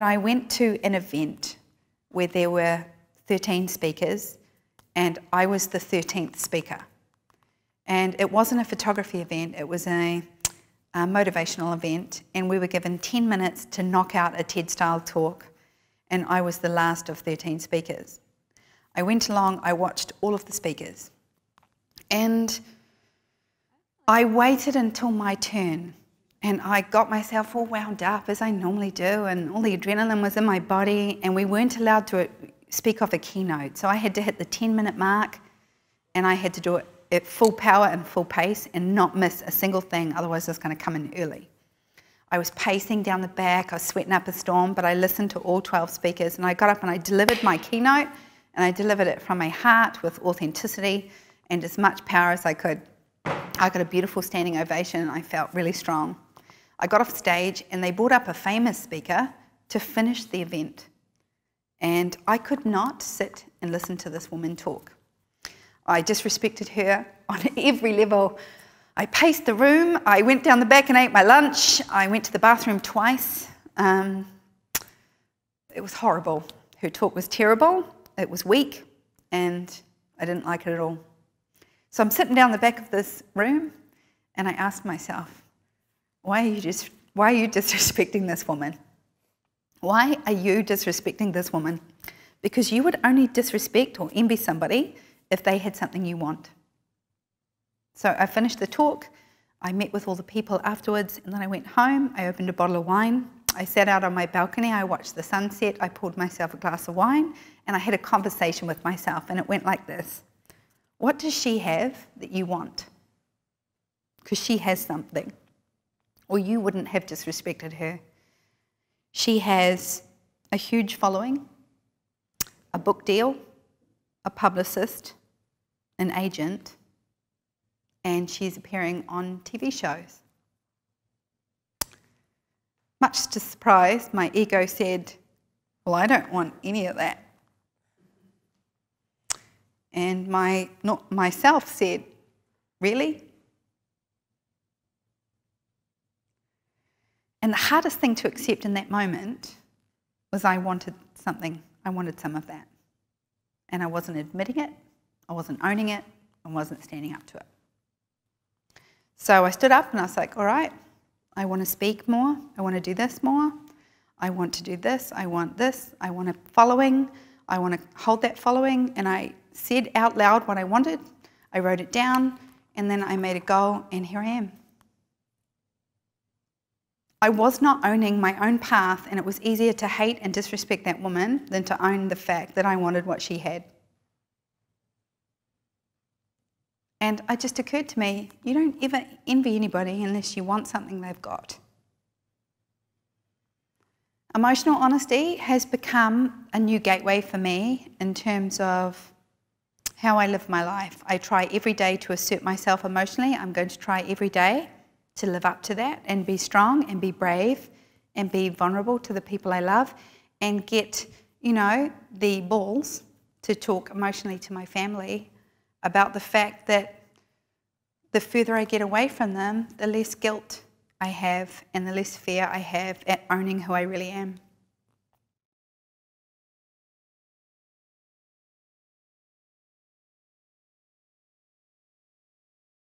I went to an event where there were 13 speakers, and I was the 13th speaker. And it wasn't a photography event, it was a, a motivational event, and we were given 10 minutes to knock out a TED style talk, and I was the last of 13 speakers. I went along, I watched all of the speakers, and I waited until my turn and I got myself all wound up as I normally do, and all the adrenaline was in my body, and we weren't allowed to speak off a keynote. So I had to hit the 10 minute mark, and I had to do it at full power and full pace and not miss a single thing, otherwise, I was going to come in early. I was pacing down the back, I was sweating up a storm, but I listened to all 12 speakers, and I got up and I delivered my keynote, and I delivered it from my heart with authenticity and as much power as I could. I got a beautiful standing ovation, and I felt really strong. I got off stage and they brought up a famous speaker to finish the event. And I could not sit and listen to this woman talk. I disrespected her on every level. I paced the room. I went down the back and ate my lunch. I went to the bathroom twice. Um, it was horrible. Her talk was terrible. It was weak. And I didn't like it at all. So I'm sitting down the back of this room and I asked myself, why are you just why are you disrespecting this woman? Why are you disrespecting this woman? Because you would only disrespect or envy somebody if they had something you want. So I finished the talk. I met with all the people afterwards, and then I went home. I opened a bottle of wine. I sat out on my balcony. I watched the sunset. I poured myself a glass of wine, and I had a conversation with myself, and it went like this What does she have that you want? Because she has something or you wouldn't have disrespected her. She has a huge following, a book deal, a publicist, an agent, and she's appearing on TV shows. Much to surprise, my ego said, Well, I don't want any of that. And my, not myself said, Really? And the hardest thing to accept in that moment was I wanted something. I wanted some of that. And I wasn't admitting it, I wasn't owning it, I wasn't standing up to it. So I stood up and I was like, all right, I want to speak more, I want to do this more, I want to do this, I want this, I want a following, I want to hold that following. And I said out loud what I wanted, I wrote it down, and then I made a goal, and here I am. I was not owning my own path, and it was easier to hate and disrespect that woman than to own the fact that I wanted what she had. And it just occurred to me you don't ever envy anybody unless you want something they've got. Emotional honesty has become a new gateway for me in terms of how I live my life. I try every day to assert myself emotionally. I'm going to try every day to live up to that and be strong and be brave and be vulnerable to the people I love and get, you know, the balls to talk emotionally to my family about the fact that the further I get away from them, the less guilt I have and the less fear I have at owning who I really am.